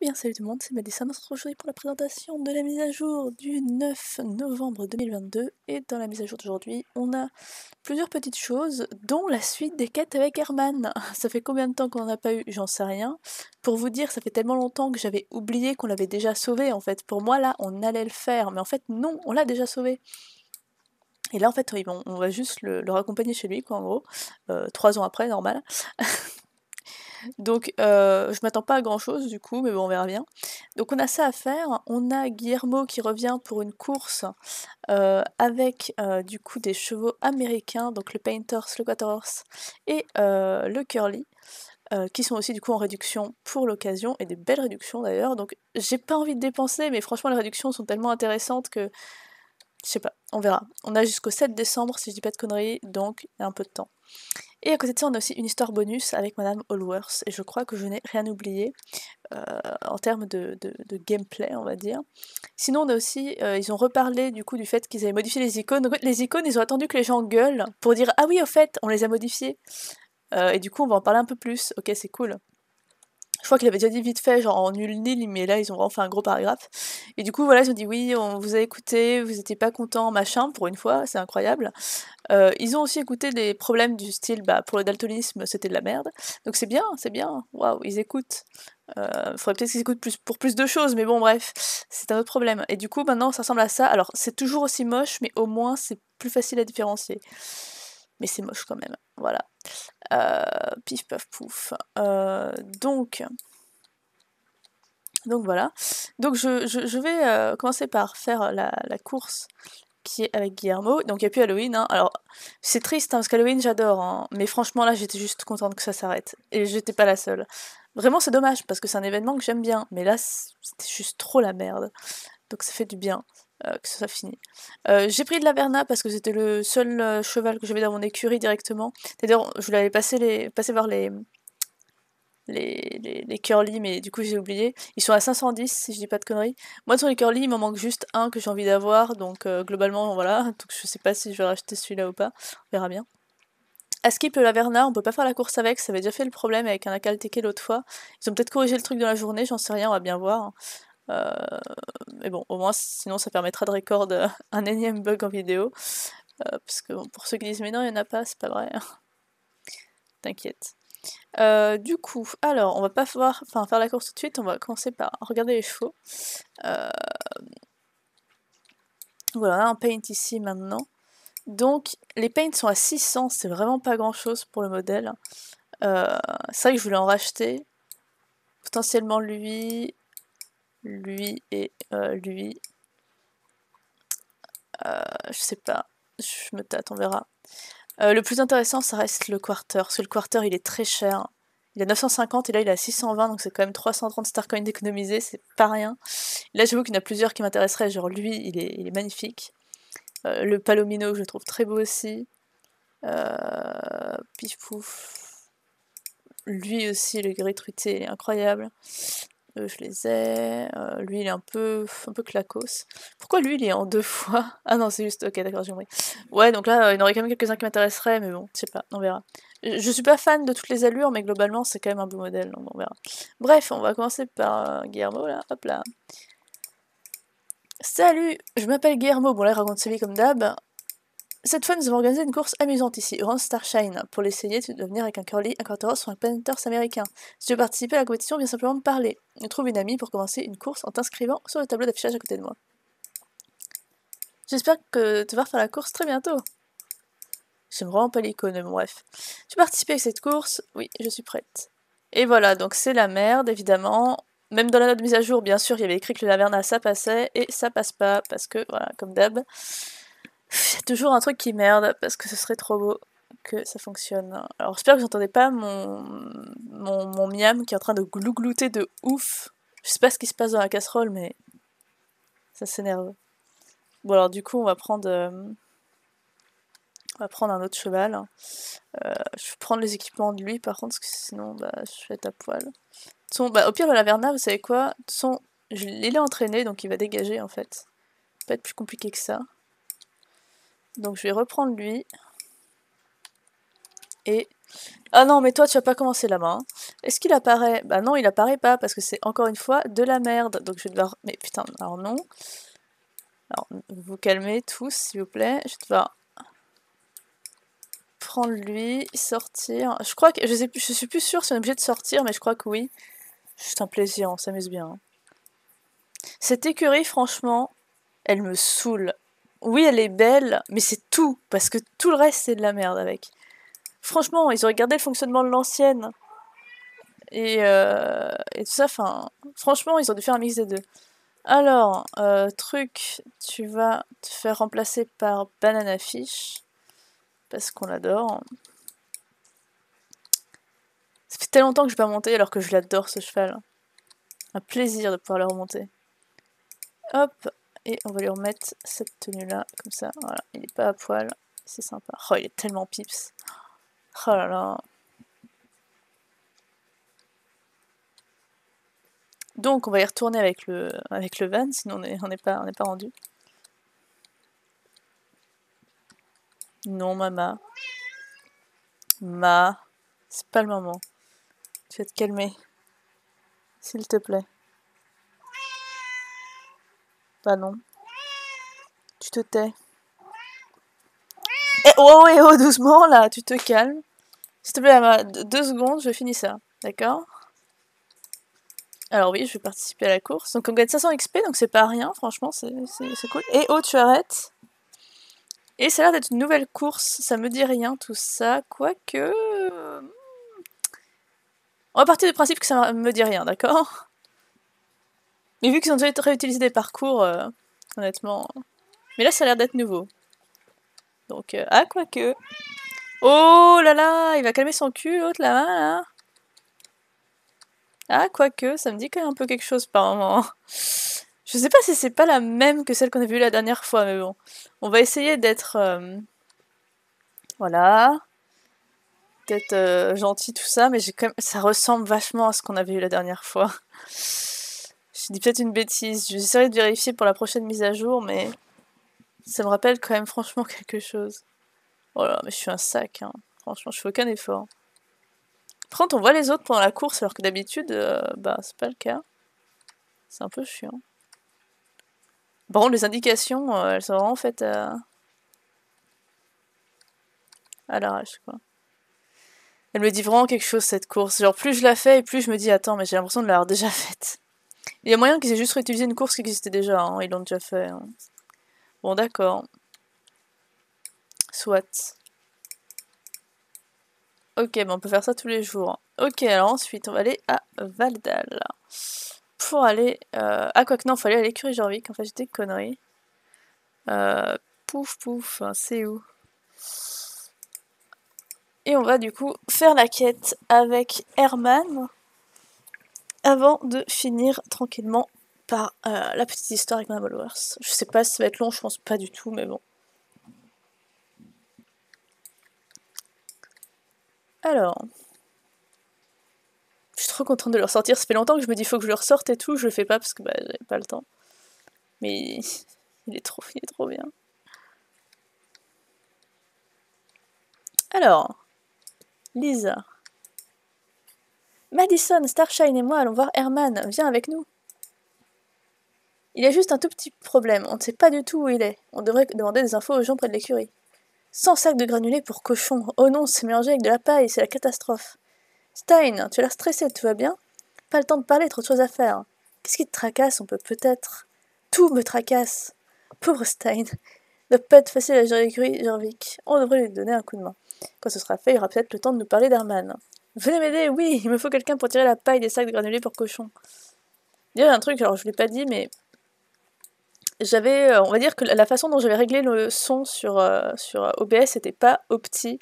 Eh bien salut tout le monde, c'est Madison, on se retrouve aujourd'hui pour la présentation de la mise à jour du 9 novembre 2022 et dans la mise à jour d'aujourd'hui on a plusieurs petites choses dont la suite des quêtes avec Herman. Ça fait combien de temps qu'on n'a a pas eu J'en sais rien. Pour vous dire, ça fait tellement longtemps que j'avais oublié qu'on l'avait déjà sauvé en fait. Pour moi là on allait le faire mais en fait non, on l'a déjà sauvé. Et là, en fait, on va juste le, raccompagner chez lui, quoi, en gros. Euh, trois ans après, normal. Donc euh, je m'attends pas à grand chose du coup, mais bon, on verra bien. Donc on a ça à faire. On a Guillermo qui revient pour une course euh, avec euh, du coup des chevaux américains, donc le Painters, le Horse et le Curly. qui sont aussi du coup en réduction pour l'occasion et des belles réductions d'ailleurs. Donc j'ai pas envie de dépenser, mais franchement les réductions sont tellement intéressantes que je sais pas, on verra. On a jusqu'au 7 décembre si je dis pas de conneries, donc il y a un peu de temps. Et à côté de ça, on a aussi une histoire bonus avec Madame Allworth et je crois que je n'ai rien oublié euh, en termes de, gameplay, on va dire. Sinon, on a aussi, euh, ils ont reparlé du coup du fait qu'ils avaient modifié les icônes. les icônes, ils ont attendu que les gens gueulent pour dire Ah oui, au fait, on les a modifiées. Euh, et du coup, on va en parler un peu plus. Ok, c'est cool crois qu'il avait déjà dit vite fait, genre en nul nil, mais là ils ont enfin fait un gros paragraphe. Et du coup, voilà, ils ont dit oui, on vous a écouté, vous n'étiez pas content, machin, pour une fois, c'est incroyable. Euh, ils ont aussi écouté des problèmes du style, bah, pour le daltonisme, c'était de la merde. Donc c'est bien, c'est bien, waouh, ils écoutent. Euh, faudrait peut-être qu'ils écoutent plus, pour plus de choses, mais bon, bref, c'est un autre problème. Et du coup, maintenant, ça ressemble à ça. Alors, c'est toujours aussi moche, mais au moins, c'est plus facile à différencier mais c'est moche quand même, voilà. Euh, pif paf pouf. Euh, donc, donc voilà. Donc je, vais euh, commencer par faire la, course qui est avec Guillermo. Donc il n'y a plus Halloween. Hein. Alors c'est triste hein, parce qu'Halloween j'adore. Hein. Mais franchement là j'étais juste contente que ça s'arrête. Et j'étais pas la seule. Vraiment c'est dommage parce que c'est un événement que j'aime bien. Mais là c'était juste trop la merde. Donc ça fait du bien euh, que ça soit fini. Euh, j'ai pris de la Verna parce que c'était le seul euh, cheval que j'avais dans mon écurie directement. D'ailleurs, je l'avais passé, les, passer voir les, les, les, curly, mais du coup j'ai oublié. Ils sont à 510 si je dis pas de conneries. Moi sur les curly, il m'en manque juste un que j'ai envie d'avoir, donc globalement voilà. Donc je sais pas si je vais racheter celui-là ou pas, on verra bien. À Skip la Laverna, on peut pas faire la course avec, ça avait déjà fait le problème avec un Akalteke l'autre fois. Ils ont peut-être corrigé le truc dans la journée, j'en sais rien, on va bien voir. Hein. Euh, mais bon, au moins, sinon, ça permettra de record euh, un énième bug en vidéo. Euh, parce que pour ceux qui disent, mais non, il n'y en a pas, c'est pas vrai. Hein. T'inquiète. du coup, alors, on va pas faire, faire la course tout de suite, on va commencer par regarder les chevaux. Voilà, un paint ici maintenant. Donc, les paints sont à 600, c'est vraiment pas grand chose pour le modèle. c'est vrai que je voulais en racheter. Potentiellement lui, lui et euh, lui. Euh, je sais pas, je me tâte, on verra. Euh, le plus intéressant, ça reste le quarter, parce que le quarter, il est très cher. Il a 950 et là, il est à 620, donc c'est quand même 330 Star Coins d'économiser, c'est pas rien. là, j'avoue qu'il y en a plusieurs qui m'intéresseraient, genre lui, il est, magnifique. le Palomino, je le trouve très beau aussi. pif lui aussi, le gris truité, il est incroyable. Euh, je les ai. Euh, lui, il est un peu, un peu clacos. Pourquoi lui, il est en deux fois Ah non, c'est juste. Ok, d'accord, j'ai compris. Ouais, donc là, euh, il y en aurait quand même quelques-uns qui m'intéresseraient, mais bon, je sais pas, on verra. Je, suis pas fan de toutes les allures, mais globalement, c'est quand même un beau modèle, donc on verra. Bref, on va commencer par Guillermo, là. Hop là. Salut, je m'appelle Guillermo. Bon, là, il raconte sa vie comme d'hab. Cette fois, nous avons organisé une course amusante ici, Run Starshine, pour l'essayer de devenir avec un curly, un quarteros ou un Panthers américain. Si tu veux participer à la compétition, viens simplement me parler. Trouve une amie pour commencer une course en t'inscrivant sur le tableau d'affichage à côté de moi. J'espère que tu vas faire la course très bientôt. me vraiment pas l'icône, bref. Tu participes à cette course Oui, je suis prête. Et voilà, donc c'est la merde, évidemment. Même dans la note de mise à jour, bien sûr, il y avait écrit que le Laverna ça passait, et ça passe pas, parce que, voilà, comme d'hab. Il y a toujours un truc qui merde parce que ce serait trop beau que ça fonctionne. Alors j'espère que vous n'entendez pas mon, mon, miam qui est en train de glouglouter de ouf. Je sais pas ce qui se passe dans la casserole, mais ça s'énerve. Bon alors du coup on va prendre euh, on va prendre un autre cheval. Euh, je vais prendre les équipements de lui par contre parce que sinon bah, je vais être à poil. Son, bah, au pire le laverna vous savez quoi Son, je l'ai entraîné donc il va dégager en fait. Pas peut être plus compliqué que ça. Donc je vais reprendre lui. Et... Ah non, mais toi, tu as pas commencé la main. Hein. Est-ce qu'il apparaît Bah non, il apparaît pas, parce que c'est encore une fois de la merde. Donc je vais devoir... Mais putain, alors non. Alors, vous, calmez tous, s'il vous plaît. Je vais devoir prendre lui, sortir. Je crois que... Je, sais plus, je suis plus sûre si on est obligé de sortir, mais je crois que oui. C'est un plaisir, on s'amuse bien. Hein. Cette écurie, franchement, elle me saoule oui, elle est belle, mais c'est tout, parce que tout le reste, c'est de la merde avec. Franchement, ils ont regardé le fonctionnement de l'ancienne. Euh, et, tout ça, enfin, franchement, ils ont dû faire un mix des deux. Alors, euh, truc, tu vas te faire remplacer par Banana Fish, parce qu'on l'adore. Ça fait tellement longtemps que je pas monté, alors que je l'adore ce cheval. Un plaisir de pouvoir le remonter. Hop, et on va lui remettre cette tenue-là, comme ça, voilà. Il n'est pas à poil, c'est sympa. Oh, il est tellement pips. Oh là là. Donc on va y retourner avec le, avec le van, sinon on n'est pas, pas rendu. Non, maman. Ma, c'est pas le moment. Tu vas te calmer. S'il te plaît. Bah non. Tu te tais. Eh, oh, oh et eh, oh, doucement là, tu te calmes. S'il te plaît, deux secondes, je finis ça. D'accord Alors oui, je vais participer à la course. Donc on gagne 500 XP, donc c'est pas rien, franchement, c'est cool. Et eh, oh, tu arrêtes. Et ça a l'air d'être une nouvelle course, ça me dit rien tout ça, quoique... Hmm. On va partir du principe que ça me dit rien, d'accord mais vu qu'ils ont déjà réutilisé des parcours, euh, honnêtement. Mais là, ça a l'air d'être nouveau. Donc, euh, ah, quoique. Oh là là, il va calmer son cul, l'autre là-bas, là. Hein, hein. Ah, quoique, ça me dit quand même un peu quelque chose par moment. Je sais pas si c'est pas la même que celle qu'on a vue la dernière fois, mais bon. On va essayer d'être. Euh, voilà. Peut-être gentil, tout ça, mais j'ai quand même... ça ressemble vachement à ce qu'on avait vu la dernière fois je dis peut-être une bêtise. J'essaierai de vérifier pour la prochaine mise à jour, mais ça me rappelle quand même franchement quelque chose. Oh là, mais je suis un sac, hein. Franchement, je fais aucun effort. Par contre, on voit les autres pendant la course, alors que d'habitude, euh, bah, c'est pas le cas. C'est un peu chiant. Bon, les indications, euh, elles sont vraiment faites à... À l'arrache, quoi. Elle me dit vraiment quelque chose, cette course. Genre, plus je la fais, et plus je me dis, attends, mais j'ai l'impression de l'avoir déjà faite. Il y a moyen qu'ils aient juste réutilisé une course qui existait déjà, hein. ils l'ont déjà fait. Hein. Bon, d'accord. Soit. Ok, on peut faire ça tous les jours. Ok, alors ensuite, on va aller à Valdal. Pour aller... Euh... Ah, quoi que non, fallait aller à l'écurie Jorvik. En fait, j'étais connerie. Euh... Pouf, pouf, hein, c'est où Et on va du coup faire la quête avec Herman avant de finir tranquillement par euh, la petite histoire avec ma followers. Je sais pas si ça va être long, je pense pas du tout, mais bon. Alors. Je suis trop contente de le ressortir. Ça fait longtemps que je me dis faut que je le ressorte et tout. Je le fais pas parce que bah, j'ai pas le temps. Mais il est trop, il est trop bien. Alors, Lisa. Madison, Starshine et moi allons voir Herman, viens avec nous. Il y a juste un tout petit problème, on ne sait pas du tout où il est. On devrait demander des infos aux gens près de l'écurie. 100 sacs de granulés pour cochon. Oh non, c'est mélangé avec de la paille, c'est la catastrophe. Stein, tu as l'air stressé, tout va bien Pas le temps de parler, trop de choses à faire. Qu'est-ce qui te tracasse On peut peut-être. Tout me tracasse. Pauvre Stein. Ne pas être facile à gérer Jervik. On devrait lui donner un coup de main. Quand ce sera fait, il y aura peut-être le temps de nous parler d'Herman. Venez m'aider, oui, il me faut quelqu'un pour tirer la paille des sacs de granulés pour cochon. Il y a un truc, alors je l'ai pas dit, mais j'avais, euh, on va dire que la façon dont j'avais réglé le son sur, euh, sur euh, OBS n'était pas opti.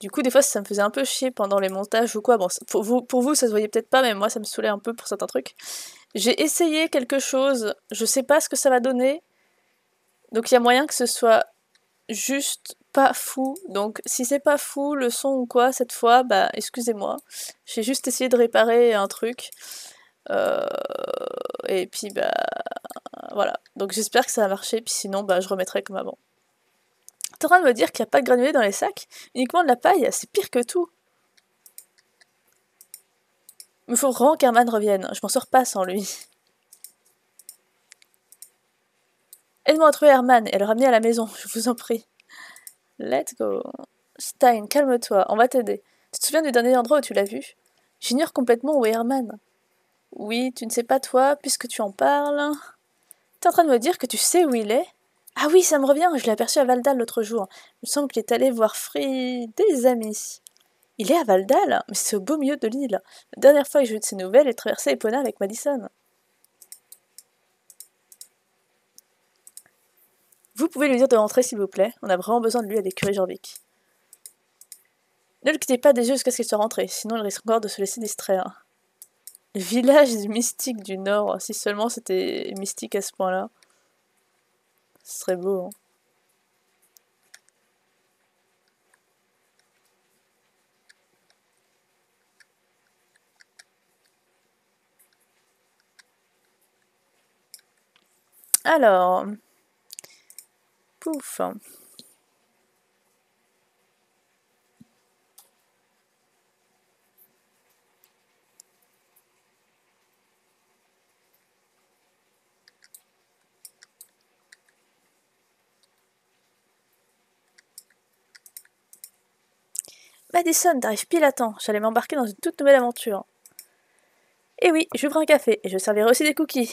Du coup, des fois, ça me faisait un peu chier pendant les montages ou quoi. Bon, pour vous, pour vous ça se voyait peut-être pas, mais moi, ça me saoulait un peu pour certains trucs. J'ai essayé quelque chose, je sais pas ce que ça va donner. Donc, il y a moyen que ce soit juste pas fou. Donc si c'est pas fou, le son ou quoi, cette fois, bah excusez-moi. J'ai juste essayé de réparer un truc. Euh, et puis bah voilà. Donc j'espère que ça a marché, puis sinon bah je remettrai comme avant. T'es en train de me dire qu'il n'y a pas de granulés dans les sacs Uniquement de la paille, ah, c'est pire que tout. Il me faut vraiment qu'Herman revienne, je m'en sors pas sans lui. Aide-moi à trouver Herman et le ramener à la maison, je vous en prie. Let's go. Stein, calme-toi, on va t'aider. Tu te souviens du dernier endroit où tu l'as vu J'ignore complètement où est Herman. Oui, tu ne sais pas toi, puisque tu en parles. T'es en train de me dire que tu sais où il est Ah oui, ça me revient, je l'ai aperçu à Valdal l'autre jour. Il me semble qu'il est allé voir Free des amis. Il est à Valdal Mais c'est au beau milieu de l'île. La dernière fois que j'ai eu de ses nouvelles, il traversait Epona avec Madison. Vous pouvez lui dire de rentrer s'il vous plaît, on a vraiment besoin de lui à l'écurie Jorvik. Ne le quittez pas des yeux jusqu'à ce qu'il soit rentré, sinon il risque encore de se laisser distraire. village mystique du Nord, si seulement c'était mystique à ce point-là. Ce serait beau, hein. Alors, Madison, t'arrives pile à temps, j'allais m'embarquer dans une toute nouvelle aventure. Et eh oui, j'ouvre un café et je servirai aussi des cookies.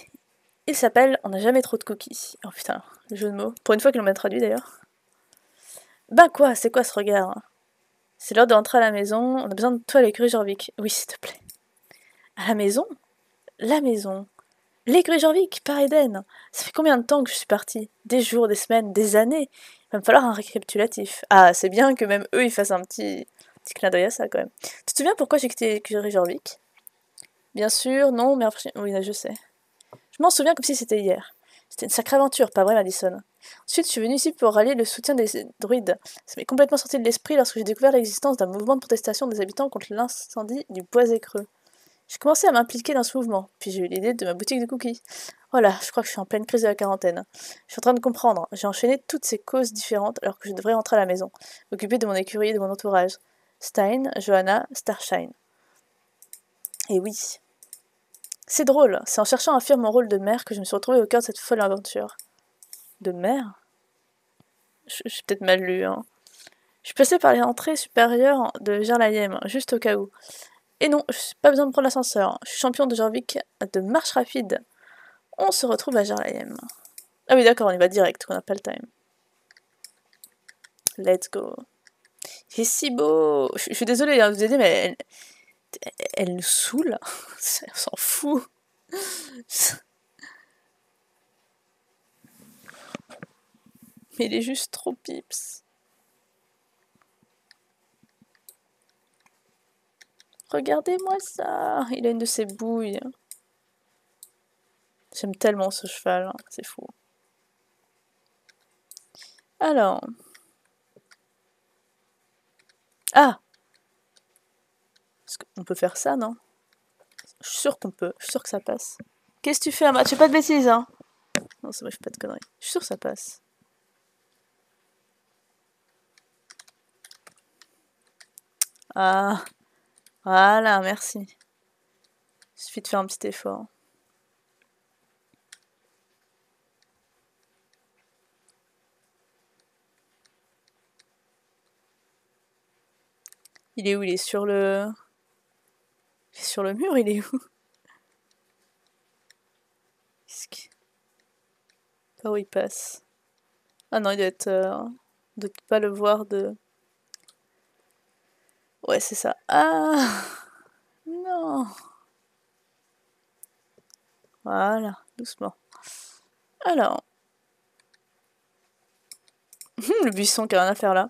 Il s'appelle On n'a jamais trop de cookies. Oh putain, le jeu de mots. Pour une fois qu'il m'a bien traduit d'ailleurs. Ben quoi, c'est quoi ce regard hein C'est l'heure de rentrer à la maison, on a besoin de toi les Jorvik. Oui, s'il te plaît. À la maison La maison. L'écurie Jorvik, par Eden. Ça fait combien de temps que je suis partie Des jours, des semaines, des années. Il va me falloir un récapitulatif. Ah, c'est bien que même eux, ils fassent un petit, petit clin d'œil à ça quand même. Tu te souviens pourquoi j'ai quitté Jorvik Bien sûr, non, mais oui, je sais. Je m'en souviens comme si c'était hier. C'était une sacrée aventure, pas vrai, Madison Ensuite, je suis venue ici pour rallier le soutien des druides. Ça m'est complètement sorti de l'esprit lorsque j'ai découvert l'existence d'un mouvement de protestation des habitants contre l'incendie du bois creux. J'ai commencé à m'impliquer dans ce mouvement, puis j'ai eu l'idée de ma boutique de cookies. Voilà, oh je crois que je suis en pleine crise de la quarantaine. Je suis en train de comprendre. J'ai enchaîné toutes ces causes différentes alors que je devrais rentrer à la maison, m'occuper de mon écurie et de mon entourage. Stein, Johanna, Starshine. Et oui, c'est drôle, hein. c'est en cherchant à faire mon rôle de mère que je me suis retrouvée au cœur de cette folle aventure. De mère suis peut-être mal lu, hein. Je suis passée par les entrées supérieures de Gerlayem, hein, juste au cas où. Et non, je pas besoin de prendre l'ascenseur. Hein. Je suis champion de Jarvik de marche rapide. On se retrouve à Gerlayem. Ah oui, d'accord, on y va direct, on n'a pas le time. Let's go. C'est si beau Je suis désolée de vous aider, mais elle nous saoule. Elle s'en fout. Mais il est juste trop pips. Regardez-moi ça Il a une de ses bouilles. J'aime tellement ce cheval, hein. c'est fou. Alors... Ah on peut faire ça, non Je suis sûr qu'on peut. Je suis sûre que ça passe. Qu'est-ce que tu fais, Amma Tu fais pas de bêtises, hein Non, c'est moi je fais pas de conneries. Je suis sûr que ça passe. Ah Voilà, merci. Il suffit de faire un petit effort. Il est où Il est sur le... Sur le mur, il est où Est-ce Par où il passe Ah non, il doit être... Euh, de pas le voir de... Ouais, c'est ça. Ah Non Voilà, doucement. Alors... le buisson qui a rien à faire là.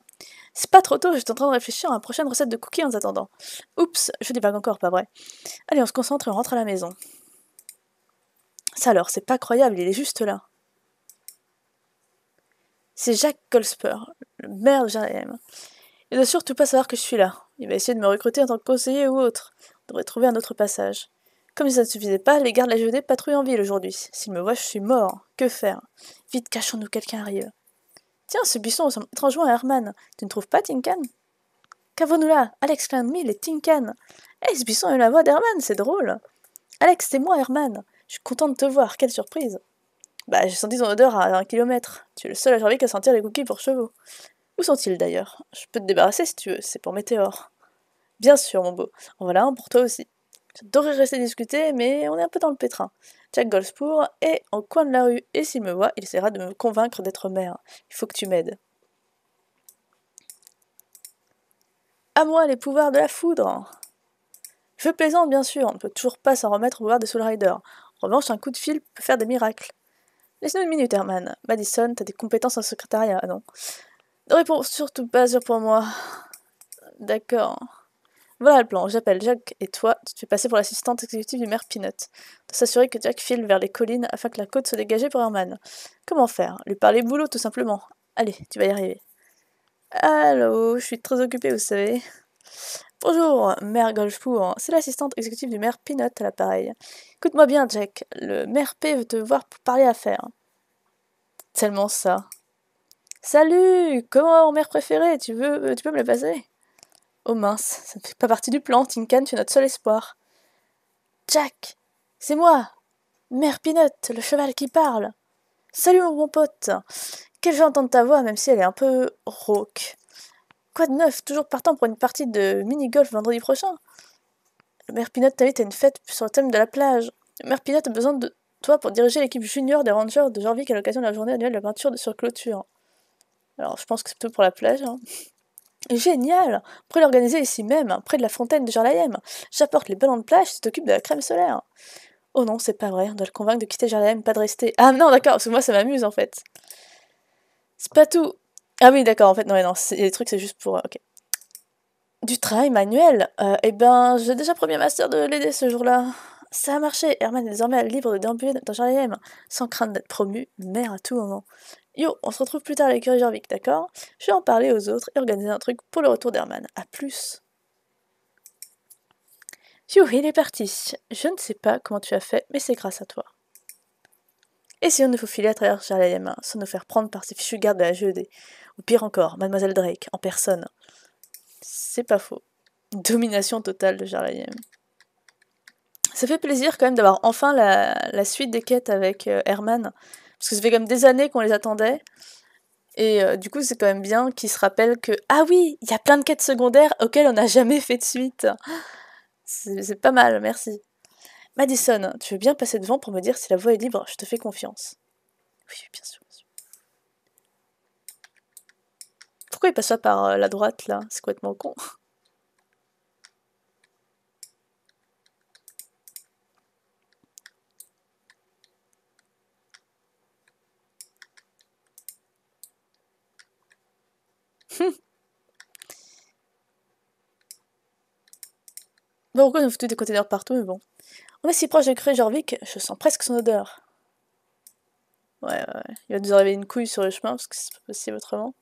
C'est pas trop tôt, je suis en train de réfléchir à ma prochaine recette de cookies en attendant. Oups, je pas encore, pas vrai. Allez, on se concentre et on rentre à la maison. Ça alors, c'est pas croyable, il est juste là. C'est Jacques Colspur, le maire de Jérémie. Il doit surtout pas savoir que je suis là. Il va essayer de me recruter en tant que conseiller ou autre. On devrait trouver un autre passage. Comme si ça ne suffisait pas, les gardes de la GED patrouillent en ville aujourd'hui. S'ils me voient, je suis mort. Que faire Vite, cachons-nous, quelqu'un arrive. Tiens, ce buisson ressemble étrangement à Herman. Tu ne trouves pas, Tinkan Qu'avons-nous là Alex Mill et Tinkan. Hé, eh, ce buisson eu la voix d'Herman, c'est drôle Alex, c'est moi, Herman. Je suis content de te voir, quelle surprise Bah, j'ai senti ton odeur à un kilomètre. Tu es le seul à jamais qu'à sentir les cookies pour chevaux. Où sont-ils d'ailleurs Je peux te débarrasser si tu veux, c'est pour Météor. Bien sûr, mon beau, en voilà un pour toi aussi. J'adorerais rester discuter, mais on est un peu dans le pétrin. Jack Goldspur est en coin de la rue et s'il me voit, il essaiera de me convaincre d'être mère. Il faut que tu m'aides. À moi les pouvoirs de la foudre Je plaisante bien sûr, on ne peut toujours pas s'en remettre au pouvoir de Soul Rider. En revanche, un coup de fil peut faire des miracles. Laisse-nous une minute, Herman. Madison, t'as des compétences en secrétariat, ah non Ne réponds surtout pas sûre pour moi. D'accord. Voilà le plan. J'appelle Jack et toi, tu te fais passer pour l'assistante exécutive du maire Peanut. De s'assurer que Jack file vers les collines afin que la côte se dégagée pour Herman. Comment faire Lui parler boulot, tout simplement. Allez, tu vas y arriver. Allô, je suis très occupée, vous savez. Bonjour, maire Golfpour, c'est l'assistante exécutive du maire Peanut à l'appareil. Écoute-moi bien, Jack, le maire P veut te voir pour parler affaires. Tellement ça. Salut, comment mon maire préféré Tu veux, tu peux me le passer Oh mince, ça ne fait pas partie du plan, Tinkan, tu es notre seul espoir. Jack C'est moi Mère Pinotte, le cheval qui parle Salut mon bon pote Quel jeu entendre ta voix, même si elle est un peu rauque. Quoi de neuf Toujours partant pour une partie de mini-golf vendredi prochain Mère t'as t'invite à une fête sur le thème de la plage. Mère Pinotte a besoin de toi pour diriger l'équipe junior des Rangers de Jorvik à l'occasion de la journée annuelle de peinture de surclôture. Alors, je pense que c'est plutôt pour la plage. Hein. Génial Pourrait l'organiser ici même, hein, près de la fontaine de Jarlaem. J'apporte les ballons de plage, tu t'occupes de la crème solaire. Oh non, c'est pas vrai, on doit le convaincre de quitter Jarlaem, pas de rester. Ah non, d'accord, parce que moi ça m'amuse en fait. C'est pas tout. Ah oui, d'accord, en fait, non, mais non, les trucs c'est juste pour. Euh, ok. Du travail manuel euh, Eh ben, j'ai déjà promis à ma de l'aider ce jour-là. Ça a marché, Herman est désormais libre de déambuler dans Jarlaïem, sans crainte d'être promu mère à tout moment. Yo, on se retrouve plus tard à l'écurie d'accord Je vais en parler aux autres et organiser un truc pour le retour d'Herman. A plus Yo, il est parti. Je ne sais pas comment tu as fait, mais c'est grâce à toi. Et Essayons de filer à travers Charlem sans nous faire prendre par ces fichus gardes de la GED. Ou pire encore, Mademoiselle Drake, en personne. C'est pas faux. Domination totale de Jarlayem. Ça fait plaisir quand même d'avoir enfin la, suite des quêtes avec euh, Herman. Parce que ça fait comme des années qu'on les attendait. Et euh, du coup, c'est quand même bien qu'ils se rappellent que, ah oui, il y a plein de quêtes secondaires auxquelles on n'a jamais fait de suite. C'est pas mal, merci. Madison, tu veux bien passer devant pour me dire si la voie est libre Je te fais confiance. Oui, bien sûr. Pourquoi il passe pas par euh, la droite, là C'est complètement con. Bon, pourquoi ils des containers partout, mais bon. On est si proche de Jorvik, je sens presque son odeur. Ouais, ouais, il va nous arriver une couille sur le chemin, parce que c'est pas possible autrement.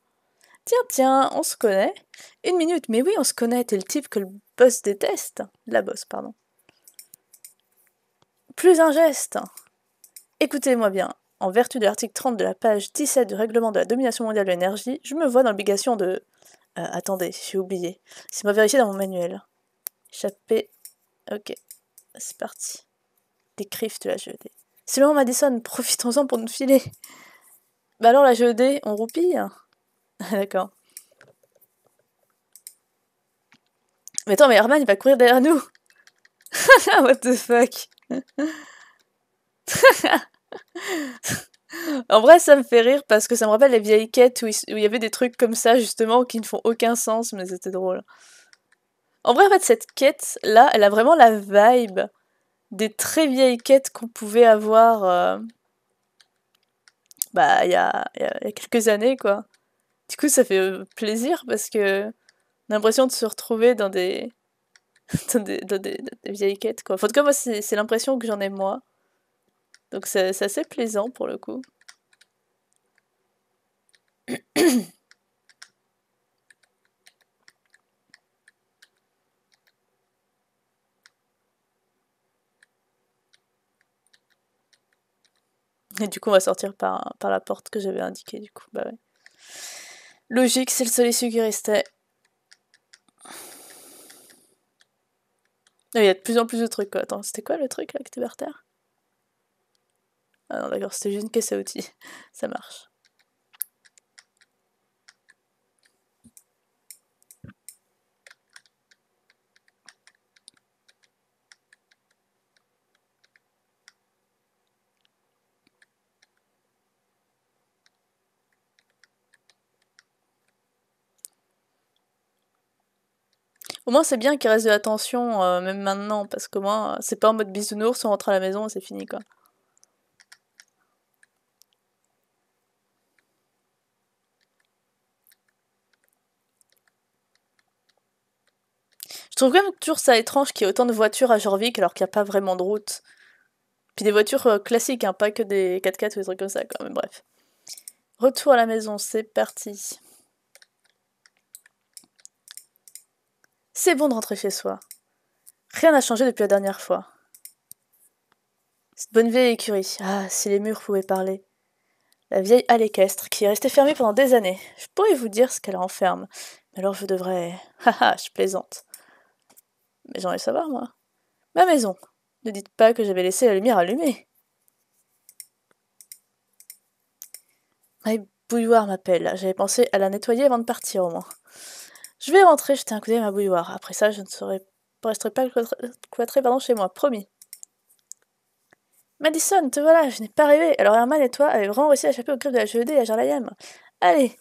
Tiens, tiens, on se connaît. Une minute, mais oui, on se connaît, t'es le type que le boss déteste. La boss, pardon. Plus un geste. Écoutez-moi bien, en vertu de l'article 30 de la page 17 du règlement de la domination mondiale de l'énergie, je me vois dans l'obligation de... Euh, attendez, j'ai oublié. C'est moi vérifier dans mon manuel. Échappé. Ok. C'est parti. Des de la GED. C'est Madison, profitons-en pour nous filer. Bah alors, la GED, on roupille D'accord. Mais attends, mais Herman, il va courir derrière nous What the fuck en vrai, ça me fait rire parce que ça me rappelle les vieilles quêtes où il y avait des trucs comme ça, justement, qui ne font aucun sens, mais c'était drôle. En vrai, en fait, cette quête-là, elle a vraiment la vibe des très vieilles quêtes qu'on pouvait avoir euh, bah il y a, quelques années quoi. Du coup ça fait euh, plaisir parce que on l'impression de se retrouver dans des... vieilles quêtes quoi. en tout cas moi c'est l'impression que j'en ai moi. Donc c'est assez plaisant pour le coup. Et du coup, on va sortir par, par la porte que j'avais indiquée, du coup. Bah ouais. Logique, c'est le seul issue qui restait. Il y a de plus en plus de trucs, quoi. Attends, c'était quoi le truc, là, que tu ah non, d'accord, c'était juste une caisse à outils. Ça marche. Au moins, c'est bien qu'il reste de l'attention, euh, même maintenant, parce que moi, c'est pas en mode bisounours, on rentre à la maison et c'est fini, quoi. trouve quand même toujours ça étrange qu'il y ait autant de voitures à Jorvik alors qu'il n'y a pas vraiment de route. Puis des voitures euh, classiques, hein, pas que des 4x4 ou des trucs comme ça, quand même, bref. Retour à la maison, c'est parti. C'est bon de rentrer chez soi. Rien n'a changé depuis la dernière fois. Cette bonne vieille écurie, ah, si les murs pouvaient parler. La vieille allée équestre, qui est restée fermée pendant des années. Je pourrais vous dire ce qu'elle enferme, mais alors je devrais... Haha, je plaisante. Mais j'en ai savoir, moi. Ma maison. Ne dites pas que j'avais laissé la lumière allumée. Ma bouilloire m'appelle. J'avais pensé à la nettoyer avant de partir, au moins. Je vais rentrer Je un coup à ma bouilloire. Après ça, je ne resterai pas cloîtré pardon, chez moi, promis. Madison, te voilà, je n'ai pas rêvé. Alors Herman et toi avez vraiment réussi à échapper au club de la GED à Jarlayam. Allez,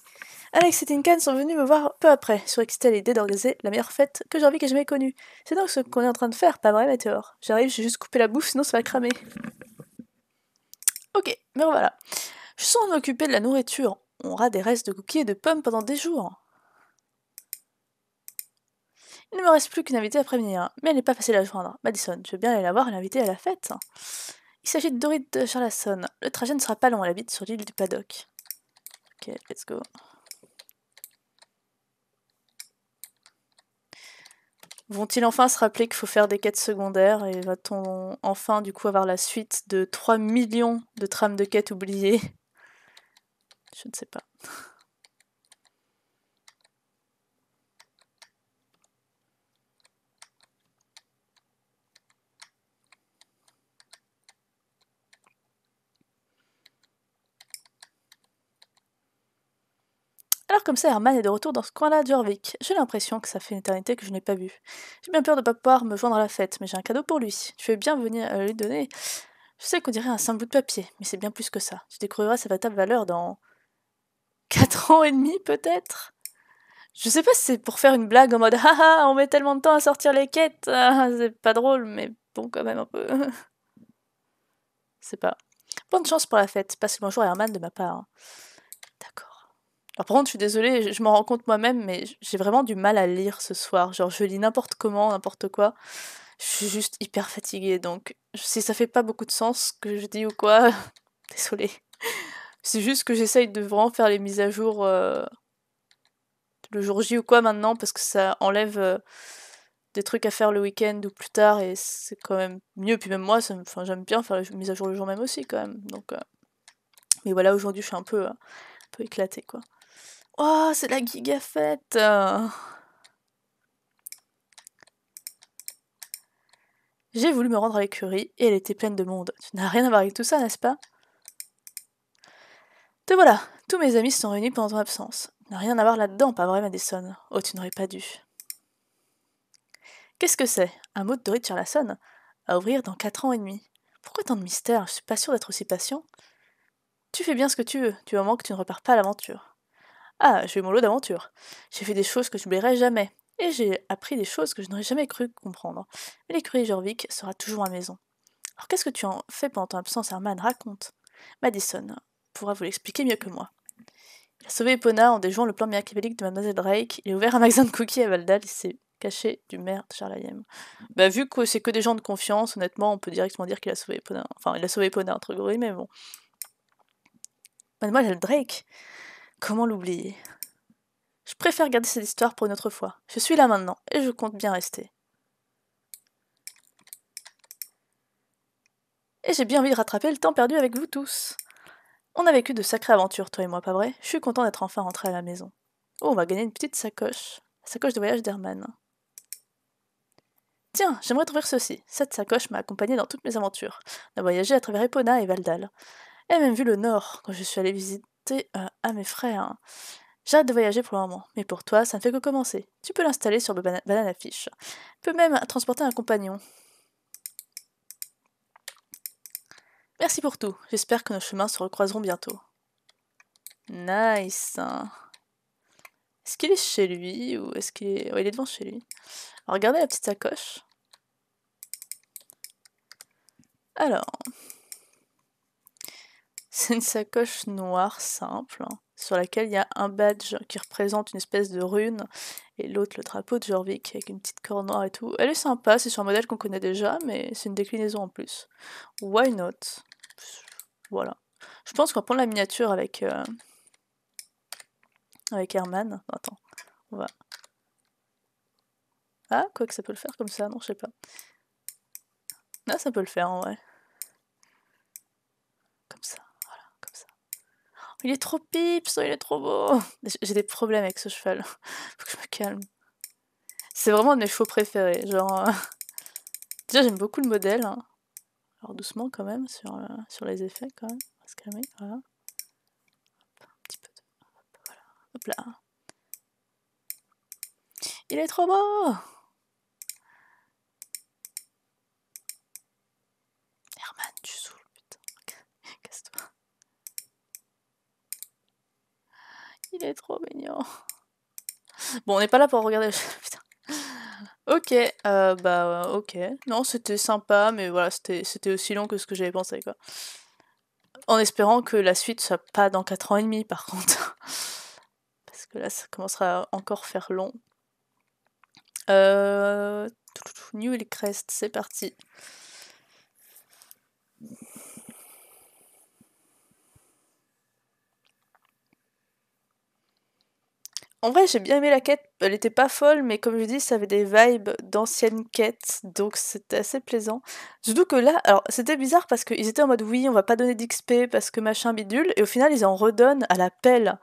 Alex et Tinkan sont venus me voir peu après, surexcités à l'idée d'organiser la meilleure fête que j'ai envie jamais connue. C'est donc ce qu'on est en train de faire, pas vrai, Météor J'arrive, j'ai juste coupé la bouffe, sinon ça va cramer. Ok, mais ben voilà. Je suis en train de la nourriture. On aura des restes de cookies et de pommes pendant des jours. Il ne me reste plus qu'une invitée à prévenir, hein. mais elle n'est pas facile à joindre. Madison, je veux bien aller la voir et l'inviter à la fête. Il s'agit de Dorit de Charlasson. Le trajet ne sera pas long, elle habite sur l'île du paddock. Ok, let's go. Vont-ils enfin se rappeler qu'il faut faire des quêtes secondaires et va-t-on enfin du coup avoir la suite de 3 millions de trames de quêtes oubliées Je ne sais pas. Alors comme ça, Herman est de retour dans ce coin-là J'ai l'impression que ça fait une éternité que je n'ai pas vu. J'ai bien peur de ne pas pouvoir me joindre à la fête, mais j'ai un cadeau pour lui. Je veux bien venir euh, lui donner Je sais qu'on dirait un simple bout de papier, mais c'est bien plus que ça. Tu découvriras sa véritable valeur dans... 4 ans et demi peut-être je sais pas si c'est pour faire une blague en mode ah on met tellement de temps à sortir les quêtes, ah, c'est pas drôle, mais bon, quand même un peu. c'est pas. Bonne chance pour la fête, passez bonjour à Herman de ma part. Hein. Alors par contre, je suis désolée, je m'en rends compte moi-même, mais j'ai vraiment du mal à lire ce soir. Genre, je lis n'importe comment, n'importe quoi. Je suis juste hyper fatiguée, donc si ça fait pas beaucoup de sens que je dis ou quoi, désolée. C'est juste que j'essaye de vraiment faire les mises à jour euh, le jour J ou quoi maintenant, parce que ça enlève euh, des trucs à faire le week-end ou plus tard, et c'est quand même mieux. Puis même moi, j'aime bien faire les mises à jour le jour même aussi, quand même. Donc, euh, Mais voilà, aujourd'hui, je suis un peu, un peu éclatée, quoi. Oh, c'est la »« J'ai voulu me rendre à l'écurie et elle était pleine de monde. Tu n'as rien à voir avec tout ça, n'est-ce pas Te voilà Tous mes amis se sont réunis pendant ton absence. n'as rien à voir là-dedans, pas vrai, Madison Oh, tu n'aurais pas dû. Qu'est-ce que c'est Un mot de la sonne À ouvrir dans quatre ans et demi. Pourquoi tant de mystère Je suis pas sûre d'être aussi patient. Tu fais bien ce que tu veux, du moment que tu ne repars pas à l'aventure. Ah, j'ai eu mon lot d'aventures. J'ai fait des choses que je n'oublierai jamais. Et j'ai appris des choses que je n'aurais jamais cru comprendre. Mais l'écurie Jorvik sera toujours à maison. Alors qu'est-ce que tu en fais pendant ton absence, Herman Raconte. Madison pourra vous l'expliquer mieux que moi. Il a sauvé Epona en déjouant le plan machiavélique de Mademoiselle Drake. Il a ouvert un magasin de cookies à Valdal. Il s'est caché du maire de Charlayem. Bah, vu que c'est que des gens de confiance, honnêtement, on peut directement dire qu'il a sauvé Epona. Enfin, il a sauvé Epona, entre guillemets, mais bon. Mademoiselle Drake Comment l'oublier Je préfère garder cette histoire pour une autre fois. Je suis là maintenant, et je compte bien rester. Et j'ai bien envie de rattraper le temps perdu avec vous tous. On a vécu de sacrées aventures, toi et moi, pas vrai Je suis content d'être enfin rentré à la maison. Oh, on va gagner une petite sacoche. La sacoche de voyage d'Herman. Tiens, j'aimerais trouver ceci. Cette sacoche m'a accompagné dans toutes mes aventures. On a voyagé à travers Epona et Valdal. Et même vu le nord quand je suis allé visiter euh, à mes frères. Hein. J'arrête de voyager pour le moment, mais pour toi, ça ne fait que commencer. Tu peux l'installer sur le banane banana fiche. Tu peux même transporter un compagnon. Merci pour tout. J'espère que nos chemins se recroiseront bientôt. Nice. Est-ce qu'il est chez lui ou est-ce qu'il est... il est devant chez lui. regardez la petite sacoche. Alors, c'est une sacoche noire simple hein, sur laquelle il y a un badge qui représente une espèce de rune et l'autre le drapeau de Jorvik avec une petite corne noire et tout. Elle est sympa, c'est sur un modèle qu'on connaît déjà, mais c'est une déclinaison en plus. Why not Voilà. Je pense qu'on va prendre la miniature avec euh, avec Herman. Attends, on va. Ah, quoi que ça peut le faire comme ça, non, je sais pas. Ah, ça peut le faire en vrai. Comme ça. Il est trop pips, il est trop beau. J'ai des problèmes avec ce cheval. Faut que je me calme. C'est vraiment un de mes chevaux préférés. Genre. Euh, déjà, j'aime beaucoup le modèle. Hein. Alors, doucement quand même, sur, euh, sur les effets, quand même. On va voilà. Hop, un petit peu de. voilà. Hop là. Il est trop beau! il est trop mignon. Bon, on n'est pas là pour regarder le Putain. Ok, euh, bah euh, ok. Non, c'était sympa, mais voilà, c'était aussi long que ce que j'avais pensé, quoi. En espérant que la suite soit pas dans 4 ans et demi, par contre. Parce que là, ça commencera à encore faire long. Euh... New Crest, c'est parti. En vrai, j'ai bien aimé la quête. Elle était pas folle, mais comme je dis, ça avait des vibes d'anciennes quêtes, donc c'était assez plaisant. Surtout que là, alors c'était bizarre parce qu'ils étaient en mode oui, on va pas donner d'XP parce que machin bidule, et au final, ils en redonnent à la pelle.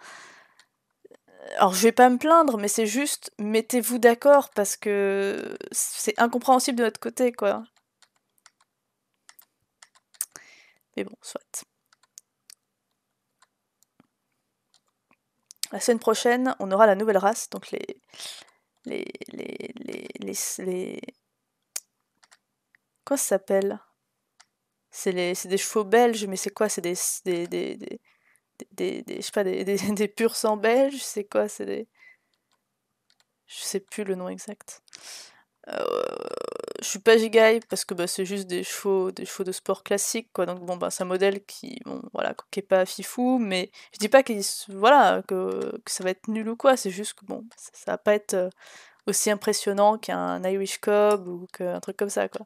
Alors je vais pas me plaindre, mais c'est juste mettez-vous d'accord parce que c'est incompréhensible de notre côté, quoi. Mais bon, soit. La semaine prochaine, on aura la nouvelle race, donc les. Les. Les. Les. les, Quoi ça s'appelle C'est les... des chevaux belges, mais c'est quoi C'est des. des, des, des... je sais pas, des, des, purs sang belges, c'est quoi C'est des... Je sais plus le nom exact. Euh, je suis pas Gigaï parce que bah, c'est juste des chevaux, des de sport classiques, quoi. Donc bon, bah, c'est un modèle qui, bon, voilà, est pas fifou, mais je dis pas voilà, que, ça va être nul ou quoi. C'est juste que bon, ça, va pas être euh, aussi impressionnant qu'un Irish Cob ou qu'un truc comme ça, quoi.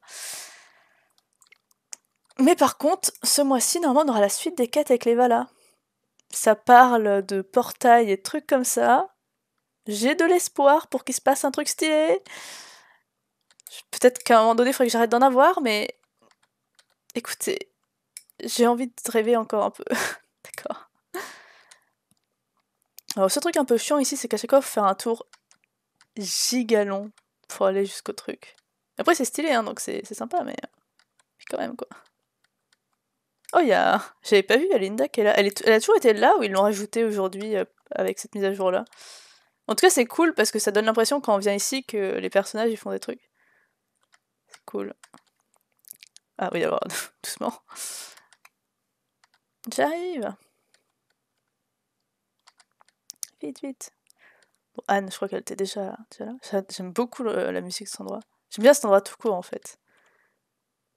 Mais par contre, ce mois-ci, normalement, on aura la suite des quêtes avec les Vala Ça parle de portails et de trucs comme ça. J'ai de l'espoir pour qu'il se passe un truc stylé. Peut-être qu'à un moment donné, il faudrait que j'arrête d'en avoir, mais écoutez, j'ai envie de rêver encore un peu. D'accord. Alors, ce truc un peu chiant ici, c'est qu'à chaque fois, il faut faire un tour gigalon pour aller jusqu'au truc. Après, c'est stylé, hein, donc c'est sympa, mais... quand même, quoi. Oh, y'a J'avais pas vu Alinda qui est là. Elle, a toujours été là ou ils l'ont rajoutée aujourd'hui euh, avec cette mise à jour-là En tout cas, c'est cool parce que ça donne l'impression quand on vient ici que les personnages, ils font des trucs cool. Ah oui, d'abord, doucement. J'arrive Vite, vite Bon, Anne, je crois qu'elle était déjà, là. J'aime beaucoup la musique de cet endroit. J'aime bien cet endroit tout court, en fait.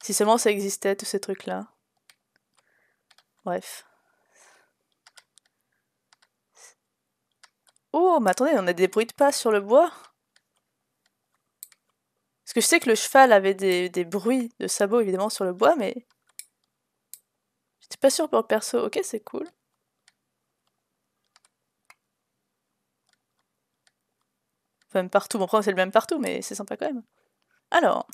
Si seulement ça existait, tous ces trucs-là. Bref. Oh, mais attendez, on a des bruits de pas sur le bois parce que je sais que le cheval avait des, bruits de sabots évidemment sur le bois, mais j'étais pas sûr pour le perso. Ok, c'est cool. même partout, bon, c'est le même partout, mais c'est sympa quand même. Alors,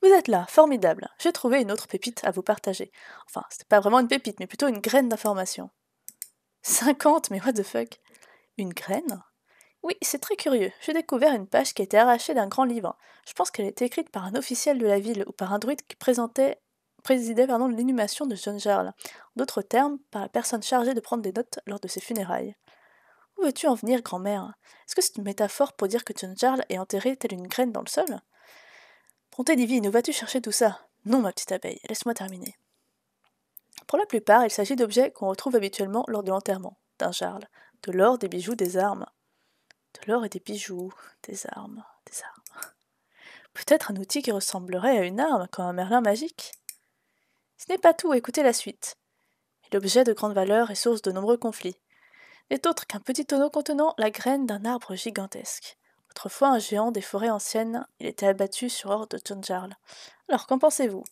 vous êtes là, formidable. J'ai trouvé une autre pépite à vous partager. Enfin, c'était pas vraiment une pépite, mais plutôt une graine d'information. 50, mais what the fuck Une graine oui, c'est très curieux. J'ai découvert une page qui était arrachée d'un grand livre. Je pense qu'elle était écrite par un officiel de la ville ou par un druide qui présentait présidait l'inhumation de John Jarl, d'autres termes, par la personne chargée de prendre des notes lors de ses funérailles. Où veux-tu en venir, grand-mère Est-ce que c'est une métaphore pour dire que John Jarl est enterré telle une graine dans le sol Bonté divine, où vas-tu chercher tout ça Non, ma petite abeille, laisse-moi terminer. Pour la plupart, il s'agit d'objets qu'on retrouve habituellement lors de l'enterrement d'un Jarl de l'or, des bijoux, des armes de l'or et des bijoux, des armes, des armes. Peut-être un outil qui ressemblerait à une arme, comme un merlin magique. Ce n'est pas tout, écoutez la suite. L'objet de grande valeur et source de nombreux conflits. N'est autre qu'un petit tonneau contenant la graine d'un arbre gigantesque. Autrefois un géant des forêts anciennes, il était abattu sur ordre de John Alors, qu'en pensez-vous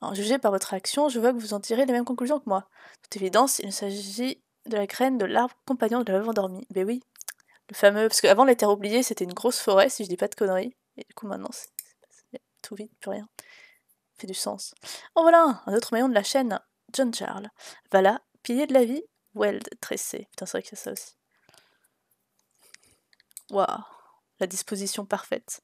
En jugé par votre action, je vois que vous en tirez les mêmes conclusions que moi. Toute évidence, il s'agit de la graine de l'arbre compagnon de l'œuvre endormie. Mais oui, le fameux. Parce qu'avant, les terres oubliées, c'était une grosse forêt, si je dis pas de conneries. Et du coup, maintenant, c'est tout vide, plus rien. Fait du sens. En voilà un, autre maillon de la chaîne. John Charles. Voilà, pilier de la vie. Weld, tressé. Putain, c'est vrai que c'est ça aussi. Waouh, la disposition parfaite.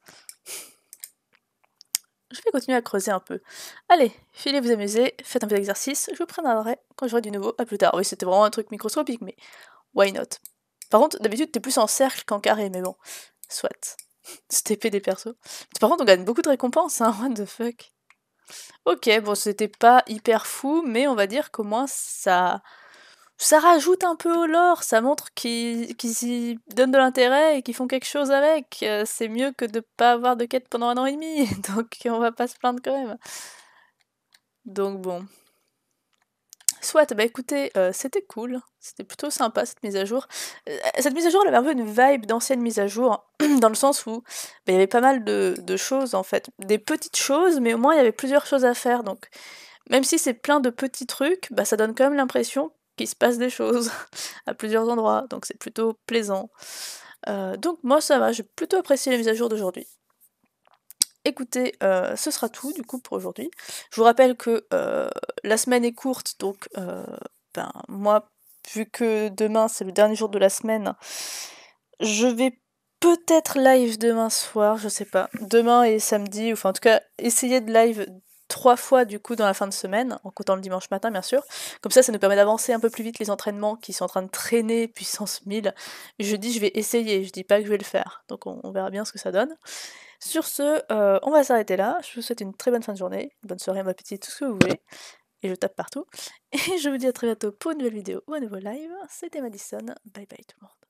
Je vais continuer à creuser un peu. Allez, filez vous amuser, faites un peu d'exercice, je vous prendrai quand j'aurai du nouveau. À plus tard. Oui, c'était vraiment un truc microscopique, mais why not par contre, d'habitude, t'es plus en cercle qu'en carré, mais bon, soit. C'était des persos. Par contre, on gagne beaucoup de récompenses, hein, what the fuck. Ok, bon, c'était pas hyper fou, mais on va dire qu'au moins ça. Ça rajoute un peu au lore, ça montre qu'ils y donnent de l'intérêt et qu'ils font quelque chose avec. Euh, c'est mieux que de pas avoir de quête pendant un an et demi, donc on va pas se plaindre quand même. Donc bon. Soit, bah écoutez, euh, c'était cool, c'était plutôt sympa cette mise à jour. Euh, cette mise à jour, elle avait un peu une vibe d'ancienne mise à jour, dans le sens où bah, il y avait pas mal de, choses en fait, des petites choses, mais au moins il y avait plusieurs choses à faire. Donc, même si c'est plein de petits trucs, bah, ça donne quand même l'impression qu'il se passe des choses à plusieurs endroits, donc c'est plutôt plaisant. Euh, donc moi ça va, j'ai plutôt apprécié la mise à jour d'aujourd'hui écoutez, euh, ce sera tout du coup pour aujourd'hui. Je vous rappelle que euh, la semaine est courte, donc euh, ben, moi, vu que demain c'est le dernier jour de la semaine, je vais peut-être live demain soir, je sais pas. Demain et samedi, enfin en tout cas, essayer de live trois fois du coup dans la fin de semaine, en comptant le dimanche matin bien sûr. Comme ça, ça nous permet d'avancer un peu plus vite les entraînements qui sont en train de traîner puissance 1000. Je dis je vais essayer, je dis pas que je vais le faire. Donc on verra bien ce que ça donne. Sur ce, euh, on va s'arrêter là. Je vous souhaite une très bonne fin de journée, une bonne soirée, un bon appétit, tout ce que vous voulez. Et je tape partout. Et je vous dis à très bientôt pour une nouvelle vidéo ou un nouveau live. C'était Madison. Bye bye tout le monde.